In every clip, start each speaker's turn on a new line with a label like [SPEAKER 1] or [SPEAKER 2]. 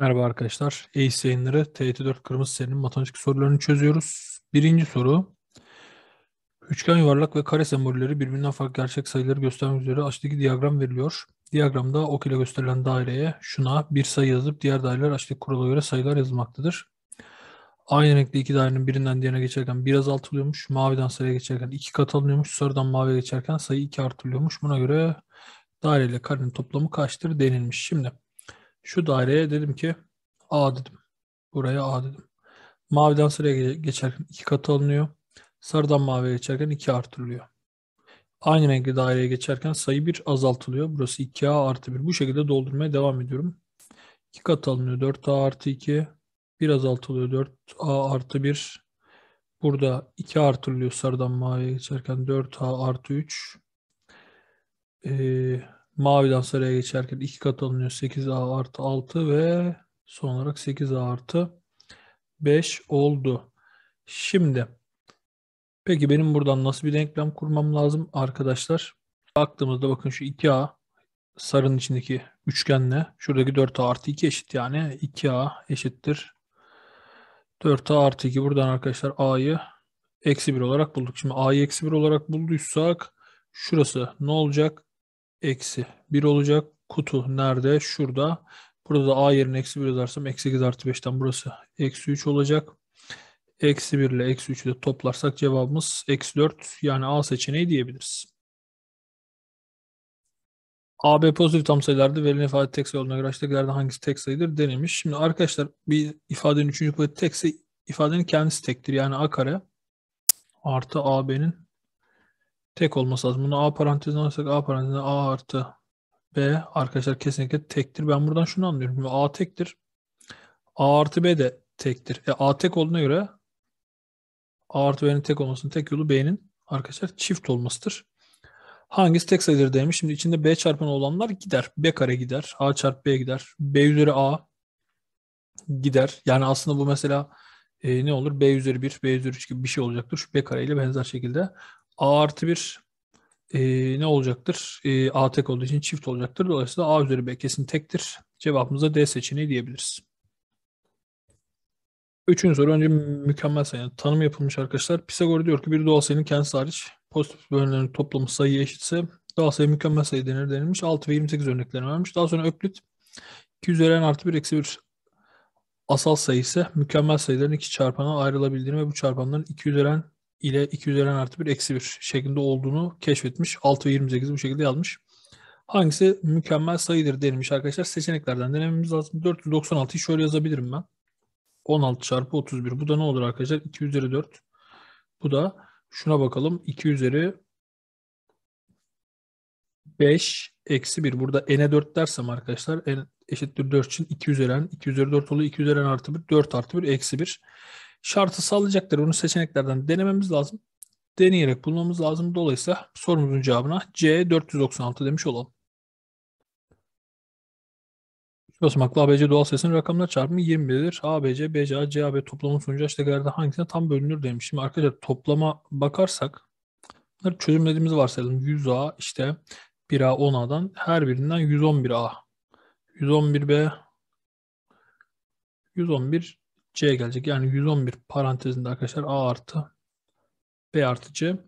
[SPEAKER 1] Merhaba arkadaşlar. ACE yayınları TET4 Kırmızı serinin matematik sorularını çözüyoruz. Birinci soru. Üçgen yuvarlak ve kare sembolleri birbirinden farklı gerçek sayıları göstermek üzere aşağıdaki diyagram veriliyor. Diyagramda ok ile gösterilen daireye şuna bir sayı yazıp diğer daireler aşağıdaki kurala göre sayılar yazılmaktadır. Aynı renkli iki dairenin birinden diğerine geçerken bir azaltılıyormuş. Maviden sarıya geçerken iki kat alınıyormuş. Sarıdan maviye geçerken sayı iki artılıyormuş. Buna göre daire ile karenin toplamı kaçtır denilmiş. Şimdi şu daireye dedim ki A dedim. Buraya A dedim. Maviden sıraya geçerken iki katı alınıyor. Sarıdan maviye geçerken iki artırılıyor. Aynı renkli daireye geçerken sayı bir azaltılıyor. Burası 2A artı 1. Bu şekilde doldurmaya devam ediyorum. 2 kat alınıyor. 4A artı 2. 1 azaltılıyor. 4A artı 1. Burada 2 artırılıyor sarıdan maviye geçerken. 4A artı 3. Ee, Maviden sarıya geçerken 2 kat alınıyor. 8A artı 6 ve son olarak 8A artı 5 oldu. Şimdi peki benim buradan nasıl bir denklem kurmam lazım arkadaşlar? Baktığımızda bakın şu 2A sarının içindeki üçgenle şuradaki 4A artı 2 eşit yani 2A eşittir. 4A artı 2 buradan arkadaşlar A'yı eksi 1 olarak bulduk. Şimdi A'yı eksi 1 olarak bulduysak şurası ne olacak? eksi 1 olacak. Kutu nerede? Şurada. Burada da a yerine eksi 1 yazarsam eksi 8 artı 5'ten burası eksi 3 olacak. Eksi 1 ile eksi 3'ü de toplarsak cevabımız eksi 4 yani A seçeneği diyebiliriz. A B pozitif tam sayılarda verilen ifade tek sayı olduğuna göre aşağıdakilerden hangisi tek sayıdır denilmiş. Şimdi arkadaşlar bir ifadenin üçüncü kuvveti tekse ifadenin kendisi tektir. Yani A kare artı AB'nin Tek olması lazım. Bunu A parantezine alırsak A parantezine A artı B arkadaşlar kesinlikle tektir. Ben buradan şunu anlıyorum. A tektir. A artı B de tektir. E, A tek olduğuna göre A artı B'nin tek olmasının tek yolu B'nin arkadaşlar çift olmasıdır. Hangisi tek sayıdır demiş. Şimdi içinde B çarpan olanlar gider. B kare gider. A çarpı B gider. B üzeri A gider. Yani aslında bu mesela e, ne olur? B üzeri 1, B üzeri 3 gibi bir şey olacaktır. Şu B kare ile benzer şekilde. A artı 1 e, ne olacaktır? E, A tek olduğu için çift olacaktır. Dolayısıyla A üzeri B kesin tektir. Cevabımıza D seçeneği diyebiliriz. Üçüncü soru önce mükemmel sayı. tanım yapılmış arkadaşlar. Pisagor diyor ki bir doğal sayının kendisi hariç pozitif bölümlerinin toplamı sayıya eşitse doğal sayı mükemmel sayı denir denilmiş. 6 ve 28 örneklerini vermiş. Daha sonra Öklit 2 üzeri n artı 1 eksi 1 asal sayı ise mükemmel sayıların iki çarpana ayrılabildiğini ve bu çarpanların 2 üzeri n ile 250 artı 1 eksi 1 şeklinde olduğunu keşfetmiş. 6 ve 28 bu şekilde yazmış. Hangisi mükemmel sayıdır denilmiş arkadaşlar. Seçeneklerden denememiz lazım. 496'yı şöyle yazabilirim ben. 16 çarpı 31. Bu da ne olur arkadaşlar? 2 üzeri 4. Bu da şuna bakalım. 2 üzeri 5 eksi 1. Burada n'e 4 dersem arkadaşlar n eşittir 4 için 2 üzeri n. 2 üzeri 4 oluyor. 2 üzeri n artı 1. 4 artı 1 eksi 1 şartı sağlayacaktır. Bunu seçeneklerden denememiz lazım. Deneyerek bulmamız lazım. Dolayısıyla sorumuzun cevabına C 496 demiş olalım. Basamaklı ABC doğal sesinin rakamları çarpımı 21'dir. ABC, BCA, CAB toplamın sonucu aşağıdakilerden hangisine tam bölünür demiş. Şimdi arkadaşlar toplama bakarsak bunları çözümlediğimizi varsayalım. 100A işte 1A 10A'dan her birinden 111A. 111B 111 C gelecek. Yani 111 parantezinde arkadaşlar A artı B artı C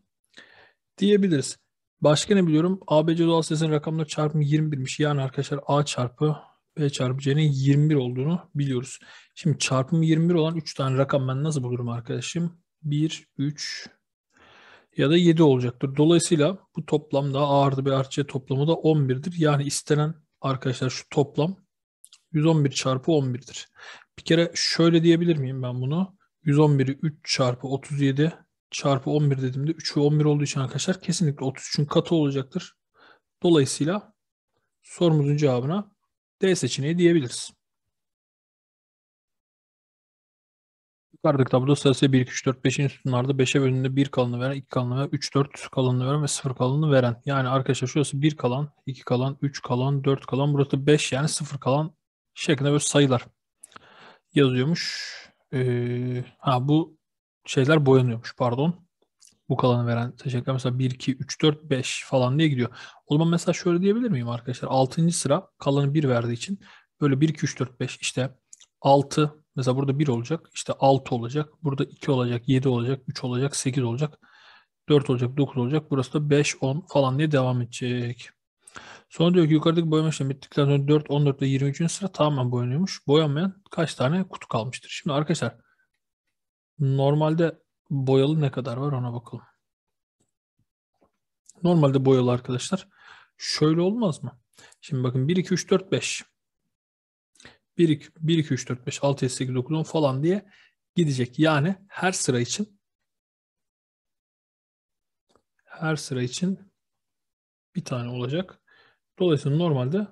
[SPEAKER 1] diyebiliriz. Başka ne biliyorum? ABC doğal sayısının rakamları çarpımı 21'miş. Yani arkadaşlar A çarpı B çarpı C'nin 21 olduğunu biliyoruz. Şimdi çarpımı 21 olan 3 tane rakam ben nasıl bulurum arkadaşım? 1, 3 ya da 7 olacaktır. Dolayısıyla bu toplamda A artı B artı C toplamı da 11'dir. Yani istenen arkadaşlar şu toplam 111 çarpı 11'dir. Bir kere şöyle diyebilir miyim ben bunu? 111'i 3 çarpı 37 çarpı 11 dediğimde 3'ü 11 olduğu için arkadaşlar kesinlikle 33'ün katı olacaktır. Dolayısıyla sorumuzun cevabına D seçeneği diyebiliriz. Yukarıdaki tabloda sırası 1, 2, 3, 4, 5'in sütunlarda 5'e bölümünde 1 kalını veren, 2 kalını veren, 3, 4 kalını veren ve 0 kalını veren. Yani arkadaşlar şurası 1 kalan, 2 kalan, 3 kalan, 4 kalan, burası 5 yani 0 kalan şeklinde böyle sayılar yazıyormuş. Ee, ha bu şeyler boyanıyormuş pardon. Bu kalanı veren teşekkürler mesela 1, 2, 3, 4, 5 falan diye gidiyor. O zaman mesela şöyle diyebilir miyim arkadaşlar? 6. sıra kalanı 1 verdiği için böyle 1, 2, 3, 4, 5 işte 6 mesela burada 1 olacak işte 6 olacak. Burada 2 olacak 7 olacak 3 olacak 8 olacak 4 olacak 9 olacak. Burası da 5, 10 falan diye devam edecek. Sonra diyor ki yukarıdaki boyama işlemi bittikten sonra 4, 14 ve 23. sıra tamamen boyanıyormuş. Boyanmayan kaç tane kutu kalmıştır? Şimdi arkadaşlar normalde boyalı ne kadar var ona bakalım. Normalde boyalı arkadaşlar şöyle olmaz mı? Şimdi bakın 1, 2, 3, 4, 5. 1, 2, 1, 2 3, 4, 5, 6, 7, 8, 9, 10 falan diye gidecek. Yani her sıra için her sıra için bir tane olacak. Dolayısıyla normalde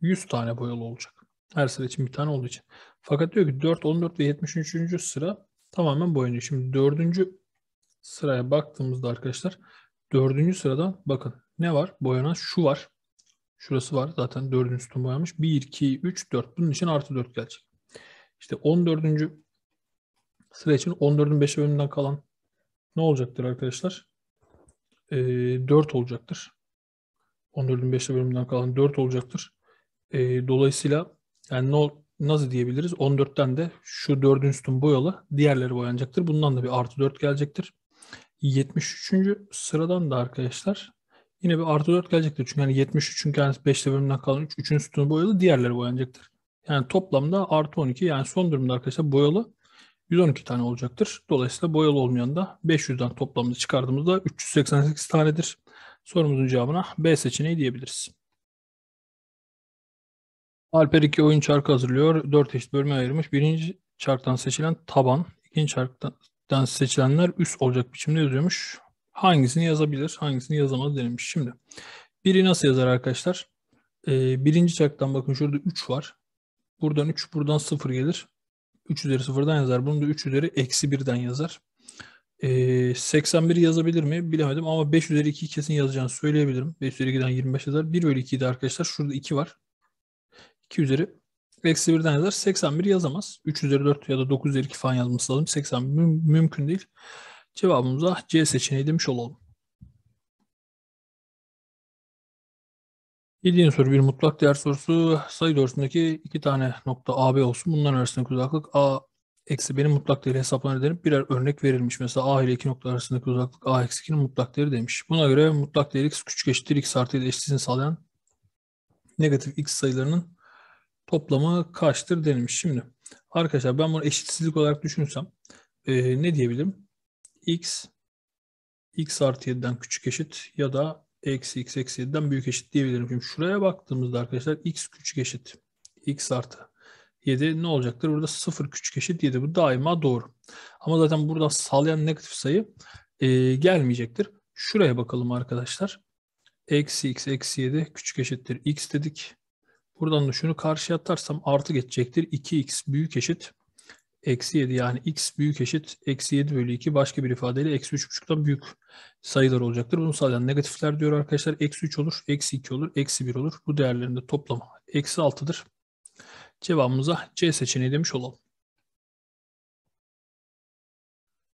[SPEAKER 1] 100 tane boyalı olacak. Her sıra için bir tane olduğu için. Fakat diyor ki 4, 14 ve 73. sıra tamamen boyanıyor. Şimdi 4. sıraya baktığımızda arkadaşlar 4. sıradan bakın ne var? Boyanan şu var. Şurası var zaten 4. sütun boyanmış. 1, 2, 3, 4. Bunun için artı 4 gelecek. İşte 14. sıra için 14'ün 5'e bölümünden kalan ne olacaktır arkadaşlar? Ee, 4 olacaktır. 14.5'te bölümden kalan 4 olacaktır. E, dolayısıyla yani no, nasıl diyebiliriz? 14'ten de şu 4'ün üstün boyalı diğerleri boyanacaktır. Bundan da bir artı 4 gelecektir. 73. sıradan da arkadaşlar yine bir artı 4 gelecektir. Çünkü yani 73 çünkü yani 5'te bölümden kalan 3, 3'ün üstünü boyalı diğerleri boyanacaktır. Yani toplamda artı 12 yani son durumda arkadaşlar boyalı 112 tane olacaktır. Dolayısıyla boyalı olmayan da 500'den toplamda çıkardığımızda 388 tanedir. Sorumuzun cevabına B seçeneği diyebiliriz. Alper 2 oyun çarkı hazırlıyor. 4 eşit bölüme ayırmış. Birinci çarktan seçilen taban, ikinci çarktan seçilenler üst olacak biçimde yazıyormuş. Hangisini yazabilir, hangisini yazamaz denilmiş. Şimdi biri nasıl yazar arkadaşlar? Ee, birinci çarktan bakın şurada 3 var. Buradan 3, buradan 0 gelir. 3 üzeri 0'dan yazar. Bunu da 3 üzeri eksi 1'den yazar. E, 81 yazabilir mi bilemedim ama 5 üzeri 2 kesin yazacağını söyleyebilirim. 5 üzeri 2'den 25 yazar. 1 bölü 2'yi de arkadaşlar şurada 2 var. 2 üzeri eksi 1'den yazar. 81 yazamaz. 3 üzeri 4 ya da 9 üzeri 2 falan yazması lazım. 80 müm mümkün değil. Cevabımıza C seçeneği demiş olalım. 7. soru bir mutlak değer sorusu. Sayı doğrusundaki iki tane nokta AB olsun. Bunların arasındaki uzaklık A eksi benim mutlak değeri hesaplanır derim. Birer örnek verilmiş. Mesela A ile 2 nokta arasındaki uzaklık A eksi 2'nin mutlak değeri demiş. Buna göre mutlak değeri X küçük eşittir X artı 7 eşitsizliğini sağlayan negatif X sayılarının toplamı kaçtır denilmiş. Şimdi arkadaşlar ben bunu eşitsizlik olarak düşünsem e, ne diyebilirim? X X artı 7'den küçük eşit ya da eksi X eksi 7'den büyük eşit diyebilirim. Şimdi şuraya baktığımızda arkadaşlar X küçük eşit X artı 7 ne olacaktır? Burada 0 küçük eşit 7. Bu daima doğru. Ama zaten burada sallayan negatif sayı e, gelmeyecektir. Şuraya bakalım arkadaşlar. Eksi x eksi 7 küçük eşittir x dedik. Buradan da şunu karşıya atarsam artı geçecektir. 2x büyük eşit eksi 7 yani x büyük eşit eksi 7 bölü 2 başka bir ifadeyle eksi 3.5'tan büyük sayılar olacaktır. Bunu sağlayan negatifler diyor arkadaşlar. Eksi 3 olur, eksi 2 olur, eksi 1 olur. Bu değerlerin de toplamı eksi 6'dır. Cevabımıza C seçeneği demiş olalım.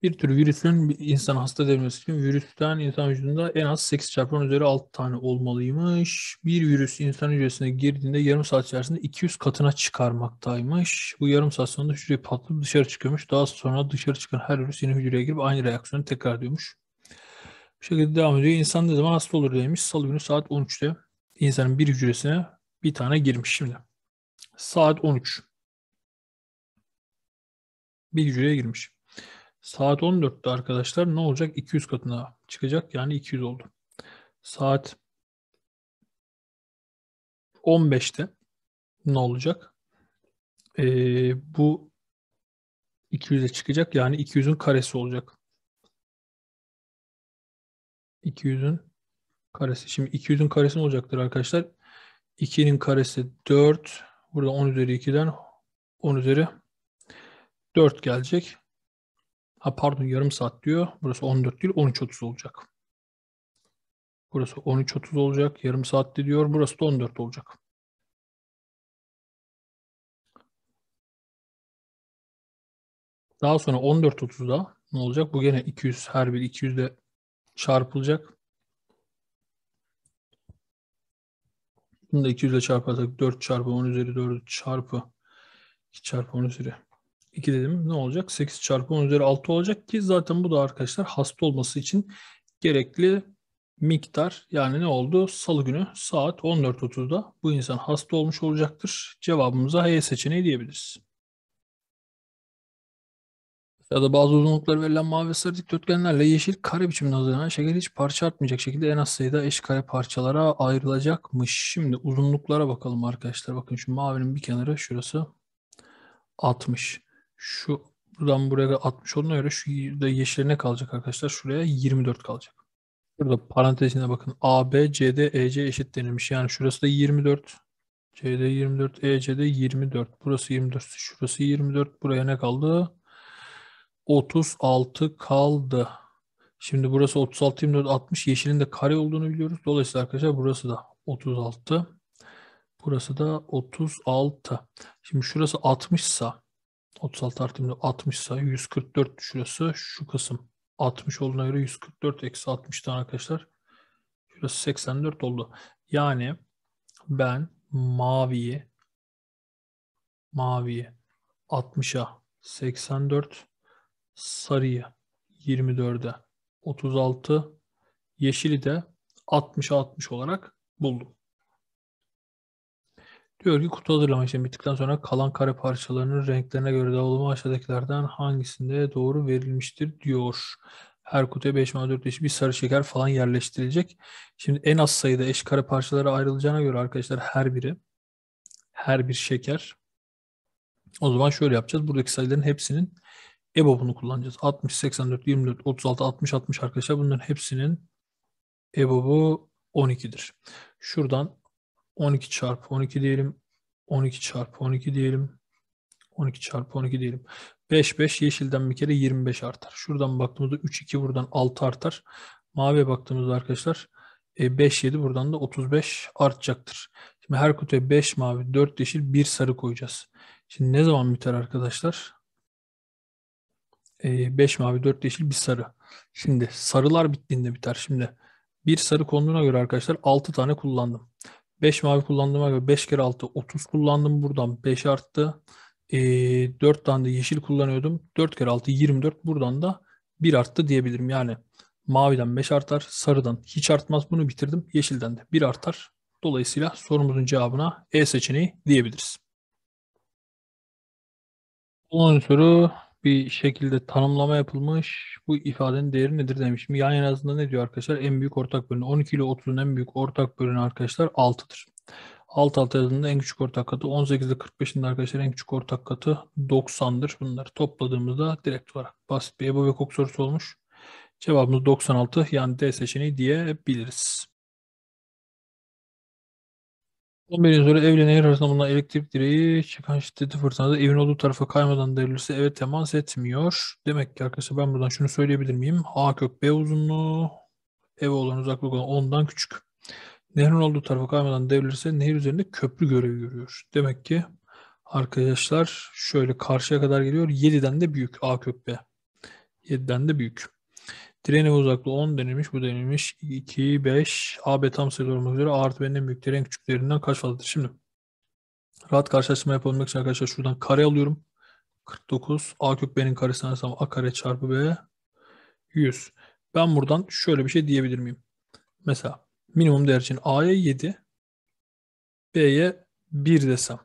[SPEAKER 1] Bir tür virüsün insan hasta edilmesi için virüsten insan vücudunda en az 8 çarpı üzeri 6 tane olmalıymış. Bir virüs insan hücresine girdiğinde yarım saat içerisinde 200 katına çıkarmaktaymış. Bu yarım saat sonunda hücre patlayıp dışarı çıkıyormuş. Daha sonra dışarı çıkan her virüs yeni hücreye girip aynı reaksiyonu tekrar diyormuş. Bu şekilde devam ediyor. İnsan ne zaman hasta olur demiş. Salı günü saat 13'te insanın bir hücresine bir tane girmiş şimdi. Saat 13. Bir hücreye girmiş. Saat 14'te arkadaşlar ne olacak? 200 katına çıkacak. Yani 200 oldu. Saat 15'te ne olacak? Ee, bu 200'e çıkacak. Yani 200'ün karesi olacak. 200'ün karesi. Şimdi 200'ün karesi ne olacaktır arkadaşlar? 2'nin karesi 4 Burada 10 üzeri 2'den 10 üzeri 4 gelecek. Ha pardon yarım saat diyor. Burası 14 değil 13.30 olacak. Burası 13.30 olacak. Yarım saat diyor. Burası da 14 olacak. Daha sonra 14.30'da ne olacak? Bu gene 200 her bir 200 de çarpılacak. Bunu da 200 ile çarparsak 4 çarpı 10 üzeri 4 çarpı 2 çarpı 10 üzeri 2 dedim. Ne olacak? 8 çarpı 10 üzeri 6 olacak ki zaten bu da arkadaşlar hasta olması için gerekli miktar. Yani ne oldu? Salı günü saat 14.30'da bu insan hasta olmuş olacaktır. Cevabımıza H seçeneği diyebiliriz ya da bazı uzunlukları verilen mavi ve sarı dikdörtgenlerle yeşil kare biçiminde hazırlanan şeker hiç parça atmayacak şekilde en az sayıda eş kare parçalara ayrılacakmış. Şimdi uzunluklara bakalım arkadaşlar. Bakın şu mavinin bir kenarı şurası 60. Şu buradan buraya 60 olduğuna göre şu da yeşile ne kalacak arkadaşlar? Şuraya 24 kalacak. Burada parantez içinde bakın AB, CD, EC eşit denilmiş. Yani şurası da 24. CD 24, EC'de 24. Burası 24, şurası 24. Buraya ne kaldı? 36 kaldı. Şimdi burası 36, 24, 60. Yeşilin de kare olduğunu biliyoruz. Dolayısıyla arkadaşlar burası da 36. Burası da 36. Şimdi şurası 60 ise 36 artı 24, 60 ise 144 şurası şu kısım. 60 olduğuna göre 144 eksi 60'tan arkadaşlar. Şurası 84 oldu. Yani ben maviyi maviyi 60'a 84 Sarı'ya 24'e 36, yeşili de 60'a 60 olarak buldum. Diyor ki kutu hazırlama işlemi bittikten sonra kalan kare parçalarının renklerine göre dağılımı aşağıdakilerden hangisinde doğru verilmiştir diyor. Her kutuya 5 4 eşit bir sarı şeker falan yerleştirilecek. Şimdi en az sayıda eş kare parçalara ayrılacağına göre arkadaşlar her biri her bir şeker. O zaman şöyle yapacağız. Buradaki sayıların hepsinin EBOB'unu kullanacağız. 60, 84, 24, 36, 60, 60 arkadaşlar. Bunların hepsinin EBOB'u 12'dir. Şuradan 12 çarpı 12 diyelim. 12 çarpı 12 diyelim. 12 çarpı 12 diyelim. 5, 5 yeşilden bir kere 25 artar. Şuradan baktığımızda 3, 2 buradan 6 artar. Mavi baktığımızda arkadaşlar 5, e, 7 buradan da 35 artacaktır. Şimdi her kutuya 5 mavi, 4 yeşil, 1 sarı koyacağız. Şimdi ne zaman biter arkadaşlar? 5 ee, mavi 4 yeşil bir sarı. Şimdi sarılar bittiğinde biter. Şimdi bir sarı konduğuna göre arkadaşlar 6 tane kullandım. 5 mavi kullandığıma göre 5 kere 6 30 kullandım. Buradan 5 arttı. E, ee, 4 tane de yeşil kullanıyordum. 4 kere 6 24 buradan da 1 arttı diyebilirim. Yani maviden 5 artar sarıdan hiç artmaz bunu bitirdim. Yeşilden de 1 artar. Dolayısıyla sorumuzun cevabına E seçeneği diyebiliriz. 10 soru bir şekilde tanımlama yapılmış. Bu ifadenin değeri nedir demişim. Yan en azından ne diyor arkadaşlar? En büyük ortak bölünü. 12 ile 30'un en büyük ortak bölünü arkadaşlar 6'dır. Alt alta yazıldığında en küçük ortak katı 18 ile 45'inde arkadaşlar en küçük ortak katı 90'dır. Bunları topladığımızda direkt olarak basit bir EBO ve KOK sorusu olmuş. Cevabımız 96 yani D seçeneği diyebiliriz yıl sonra evle nehir arasında bulunan elektrik direği çıkan şiddetli fırtınada evin olduğu tarafa kaymadan devrilirse eve temas etmiyor. Demek ki arkadaşlar ben buradan şunu söyleyebilir miyim? A kök B uzunluğu eve olan uzaklık olan 10'dan küçük. Nehrin olduğu tarafa kaymadan devrilirse nehir üzerinde köprü görevi görüyor. Demek ki arkadaşlar şöyle karşıya kadar geliyor. 7'den de büyük A kök B. 7'den de büyük. Direnim uzaklığı 10 denilmiş. Bu denilmiş. 2, 5, AB tam sayılı olmak üzere A artı B'nin en büyükleri en küçüklerinden kaç fazladır? Şimdi rahat karşılaştırma yapabilmek için arkadaşlar şuradan kare alıyorum. 49. A kök B'nin karesi alırsam A kare çarpı B 100. Ben buradan şöyle bir şey diyebilir miyim? Mesela minimum değer için A'ya 7, B'ye 1 desem.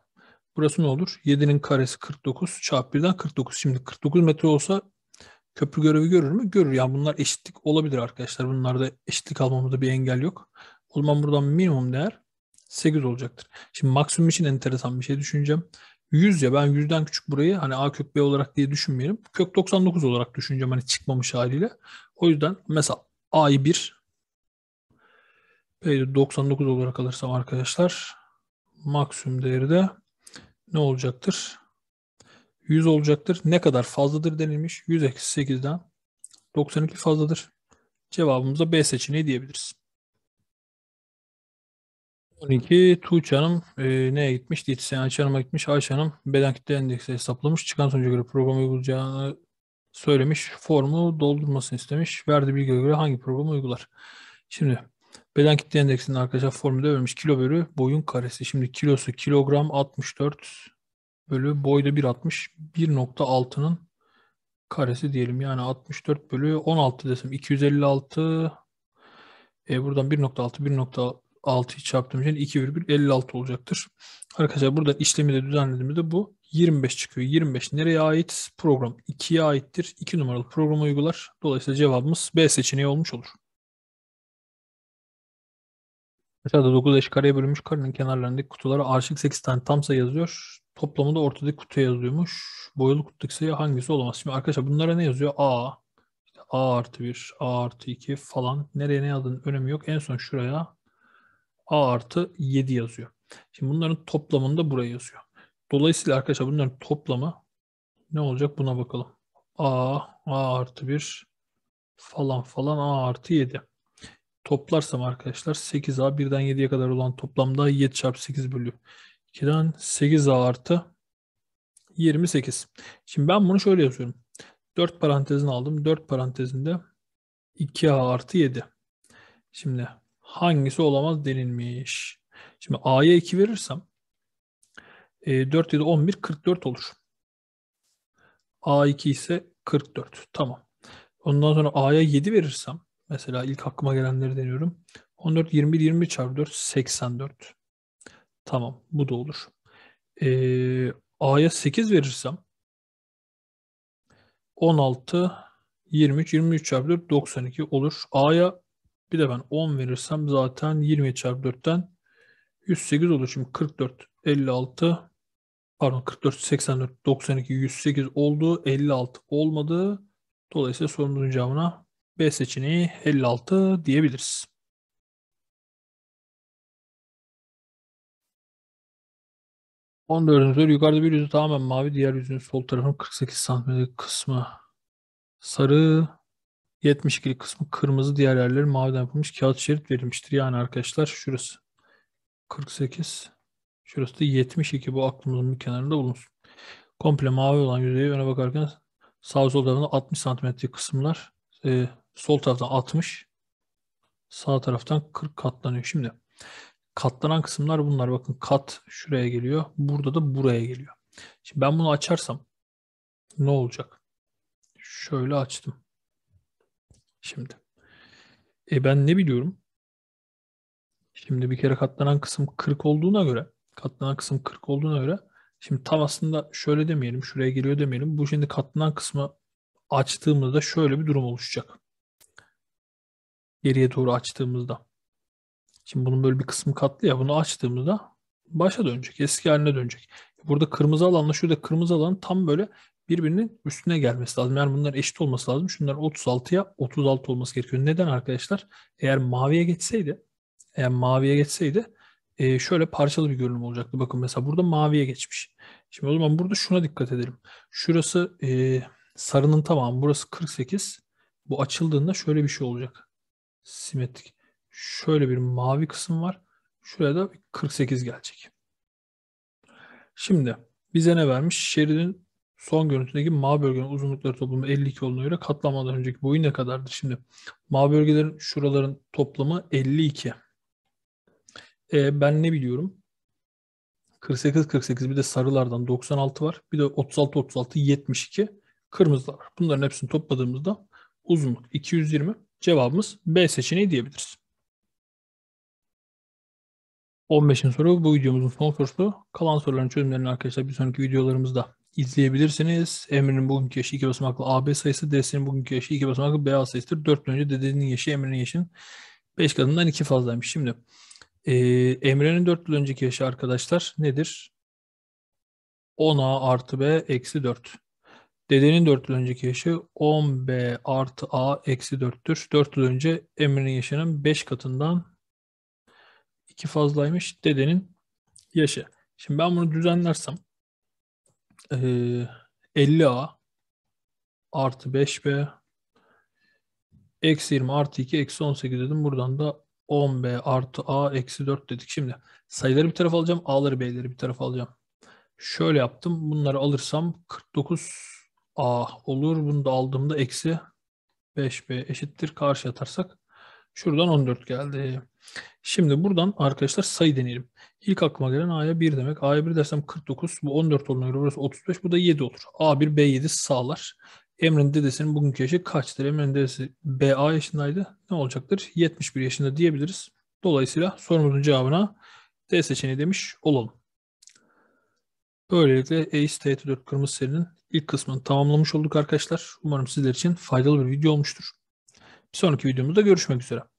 [SPEAKER 1] Burası ne olur? 7'nin karesi 49 çarpı 1'den 49. Şimdi 49 metre olsa köprü görevi görür mü? Görür. Yani bunlar eşitlik olabilir arkadaşlar. Bunlarda eşitlik almamızda bir engel yok. O zaman buradan minimum değer 8 olacaktır. Şimdi maksimum için enteresan bir şey düşüneceğim. 100 ya ben 100'den küçük burayı hani A kök B olarak diye düşünmeyelim. Kök 99 olarak düşüneceğim hani çıkmamış haliyle. O yüzden mesela A'yı 1 B'yi 99 olarak alırsam arkadaşlar maksimum değeri de ne olacaktır? 100 olacaktır. Ne kadar fazladır denilmiş? 100 eksi 8'den 92 fazladır. Cevabımıza B seçeneği diyebiliriz. 12 Tuğçe Hanım e, neye gitmiş? Diyetisyen Ayşe Hanım'a gitmiş. Ayşe Hanım beden kitle endeksi hesaplamış. Çıkan sonuca göre programı uygulayacağını söylemiş. Formu doldurmasını istemiş. Verdiği bilgiye göre hangi programı uygular? Şimdi beden kitle endeksinin arkadaşlar formülü vermiş. Kilo bölü boyun karesi. Şimdi kilosu kilogram 64 bölü boyda 1.60 1.6'nın karesi diyelim. Yani 64 bölü 16 desem 256 e buradan 1.6 1.6'yı çarptığım için 2,56 olacaktır. Arkadaşlar buradan işlemi de düzenlediğimizde bu 25 çıkıyor. 25 nereye ait? Program 2'ye aittir. 2 numaralı programı uygular. Dolayısıyla cevabımız B seçeneği olmuş olur. Aşağıda 9 eşkareye bölünmüş karenin kenarlarındaki kutulara arşik 8 tane tam sayı yazıyor. Toplamı da ortadaki kutuya yazıyormuş. Boyalı kutudaki sayı hangisi olamaz? Şimdi arkadaşlar bunlara ne yazıyor? A. İşte A artı 1, A artı 2 falan. Nereye ne yazdığının önemi yok. En son şuraya A artı 7 yazıyor. Şimdi bunların toplamını da buraya yazıyor. Dolayısıyla arkadaşlar bunların toplamı ne olacak buna bakalım. A, A artı 1 falan falan A artı 7 toplarsam arkadaşlar 8A birden 7'ye kadar olan toplamda 7 çarpı 8 bölü 2'den 8A artı 28. Şimdi ben bunu şöyle yazıyorum. 4 parantezini aldım. 4 parantezinde 2A artı 7. Şimdi hangisi olamaz denilmiş. Şimdi A'ya 2 verirsem 4 7 11 44 olur. A2 ise 44. Tamam. Ondan sonra A'ya 7 verirsem Mesela ilk aklıma gelenleri deniyorum. 14, 21, 21 çarpı 4, 84. Tamam bu da olur. Ee, A'ya 8 verirsem 16, 23, 23 çarpı 4, 92 olur. A'ya bir de ben 10 verirsem zaten 20 çarpı 4'ten 108 olur. Şimdi 44, 56, pardon 44, 84, 92, 108 oldu. 56 olmadı. Dolayısıyla sorumuzun cevabına B seçeneği 56 diyebiliriz. On dördüncü yukarıda bir yüzü tamamen mavi diğer yüzünün sol tarafının 48 santimlik kısmı sarı 72 kısmı kırmızı diğer yerleri maviden yapılmış kağıt şerit verilmiştir. Yani arkadaşlar şurası 48 şurası da 72 bu aklımızın bir kenarında bulunsun. Komple mavi olan yüzeyi öne bakarken sağ sol tarafında 60 santimetre kısımlar e, Sol tarafta 60. Sağ taraftan 40 katlanıyor. Şimdi katlanan kısımlar bunlar. Bakın kat şuraya geliyor. Burada da buraya geliyor. Şimdi ben bunu açarsam ne olacak? Şöyle açtım. Şimdi. E ben ne biliyorum? Şimdi bir kere katlanan kısım 40 olduğuna göre katlanan kısım 40 olduğuna göre şimdi tam aslında şöyle demeyelim şuraya geliyor demeyelim. Bu şimdi katlanan kısmı açtığımızda şöyle bir durum oluşacak geriye doğru açtığımızda. Şimdi bunun böyle bir kısmı katlı ya bunu açtığımızda başa dönecek. Eski haline dönecek. Burada kırmızı alanla şurada kırmızı alan tam böyle birbirinin üstüne gelmesi lazım. Yani bunlar eşit olması lazım. Şunlar 36'ya 36 olması gerekiyor. Neden arkadaşlar? Eğer maviye geçseydi eğer maviye geçseydi e, şöyle parçalı bir görünüm olacaktı. Bakın mesela burada maviye geçmiş. Şimdi o zaman burada şuna dikkat edelim. Şurası e, sarının tamamı. Burası 48. Bu açıldığında şöyle bir şey olacak simetrik. Şöyle bir mavi kısım var. Şuraya da 48 gelecek. Şimdi bize ne vermiş? Şeridin son görüntüdeki mavi bölgenin uzunlukları toplamı 52 olduğuna göre katlamadan önceki boyu ne kadardır? Şimdi mavi bölgelerin şuraların toplamı 52. Ee, ben ne biliyorum? 48 48 bir de sarılardan 96 var. Bir de 36 36 72 kırmızılar Bunların hepsini topladığımızda uzunluk 220 Cevabımız B seçeneği diyebiliriz. 15'in soru bu videomuzun son sorusu. Kalan soruların çözümlerini arkadaşlar bir sonraki videolarımızda izleyebilirsiniz. Emre'nin bugünkü yaşı 2 basamaklı AB sayısı, D'sinin bugünkü yaşı 2 basamaklı BA sayısıdır. 4 yıl önce dedenin yaşı Emre'nin yaşının 5 katından 2 fazlaymış. Şimdi e, Emre'nin 4 yıl önceki yaşı arkadaşlar nedir? 10A artı B eksi 4. Dedenin 4 yıl önceki yaşı 10B artı A eksi 4'tür. 4 yıl önce Emre'nin yaşının 5 katından 2 fazlaymış dedenin yaşı. Şimdi ben bunu düzenlersem e, 50A artı 5B eksi 20 artı 2 eksi 18 dedim. Buradan da 10B artı A eksi 4 dedik. Şimdi sayıları bir tarafa alacağım. A'ları B'leri bir tarafa alacağım. Şöyle yaptım. Bunları alırsam 49 A olur. Bunu da aldığımda eksi 5B eşittir. Karşı atarsak şuradan 14 geldi. Şimdi buradan arkadaşlar sayı deneyelim. İlk aklıma gelen A'ya 1 demek. A'ya 1 dersem 49. Bu 14 olduğuna göre burası 35. Bu da 7 olur. A1 B7 sağlar. Emre'nin dedesinin bugünkü yaşı kaçtır? Emre'nin dedesi BA yaşındaydı. Ne olacaktır? 71 yaşında diyebiliriz. Dolayısıyla sorumuzun cevabına D seçeneği demiş olalım. Böylelikle Ace TT4 Kırmızı serinin ilk kısmını tamamlamış olduk arkadaşlar. Umarım sizler için faydalı bir video olmuştur. Bir sonraki videomuzda görüşmek üzere.